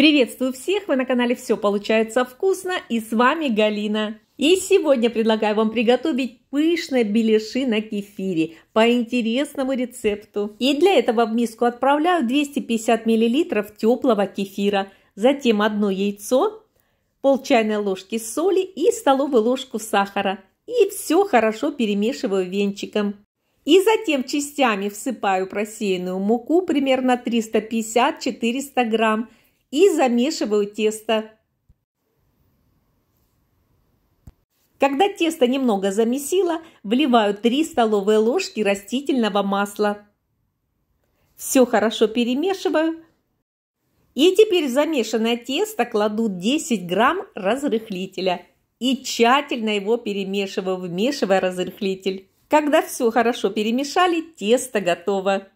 Приветствую всех, вы на канале «Все получается вкусно» и с вами Галина. И сегодня предлагаю вам приготовить пышные беляши на кефире по интересному рецепту. И для этого в миску отправляю 250 мл теплого кефира, затем одно яйцо, пол чайной ложки соли и столовую ложку сахара. И все хорошо перемешиваю венчиком. И затем частями всыпаю просеянную муку примерно 350-400 грамм и замешиваю тесто. Когда тесто немного замесило, вливаю 3 столовые ложки растительного масла. Все хорошо перемешиваю. И теперь в замешанное тесто кладу 10 грамм разрыхлителя и тщательно его перемешиваю, вмешивая разрыхлитель. Когда все хорошо перемешали, тесто готово.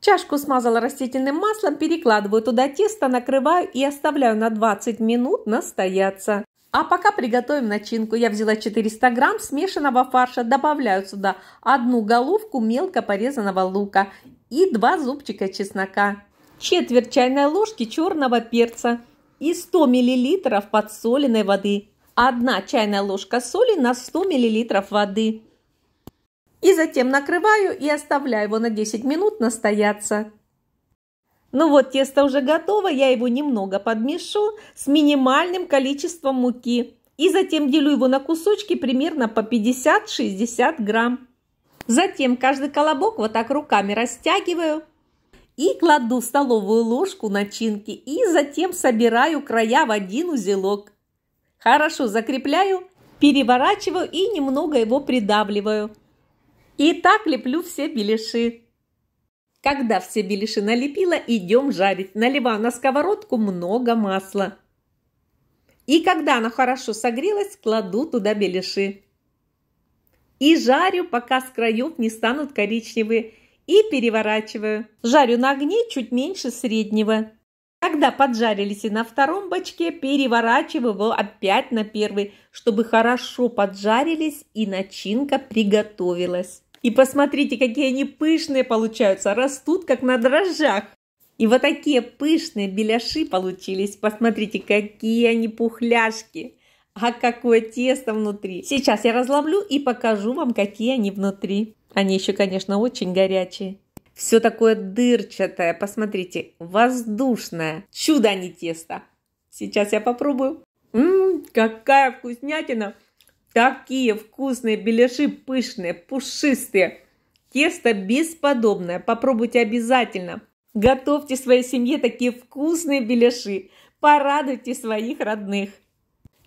Чашку смазала растительным маслом, перекладываю туда тесто, накрываю и оставляю на 20 минут настояться. А пока приготовим начинку. Я взяла 400 грамм смешанного фарша, добавляю сюда одну головку мелко порезанного лука и два зубчика чеснока, четверть чайной ложки черного перца и 100 миллилитров подсоленной воды. Одна чайная ложка соли на 100 миллилитров воды. И затем накрываю и оставляю его на 10 минут настояться. Ну вот, тесто уже готово, я его немного подмешу с минимальным количеством муки. И затем делю его на кусочки примерно по 50-60 грамм. Затем каждый колобок вот так руками растягиваю и кладу столовую ложку начинки. И затем собираю края в один узелок. Хорошо закрепляю, переворачиваю и немного его придавливаю. И так леплю все беляши. Когда все беляши налепила, идем жарить, Наливаю на сковородку много масла. И когда оно хорошо согрелось, кладу туда беляши. И жарю, пока с краев не станут коричневые, и переворачиваю. Жарю на огне чуть меньше среднего. Когда поджарились и на втором бочке переворачиваю его опять на первый, чтобы хорошо поджарились и начинка приготовилась. И посмотрите, какие они пышные получаются, растут как на дрожжах. И вот такие пышные беляши получились. Посмотрите, какие они пухляшки. А какое тесто внутри. Сейчас я разломлю и покажу вам, какие они внутри. Они еще, конечно, очень горячие. Все такое дырчатое, посмотрите, воздушное. Чудо, а не тесто. Сейчас я попробую. Ммм, какая вкуснятина! Такие вкусные беляши, пышные, пушистые. Тесто бесподобное, попробуйте обязательно. Готовьте своей семье такие вкусные беляши. Порадуйте своих родных.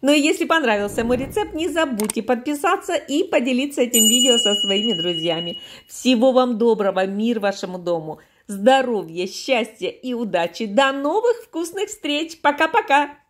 Ну и если понравился мой рецепт, не забудьте подписаться и поделиться этим видео со своими друзьями. Всего вам доброго, мир вашему дому, здоровья, счастья и удачи. До новых вкусных встреч. Пока-пока.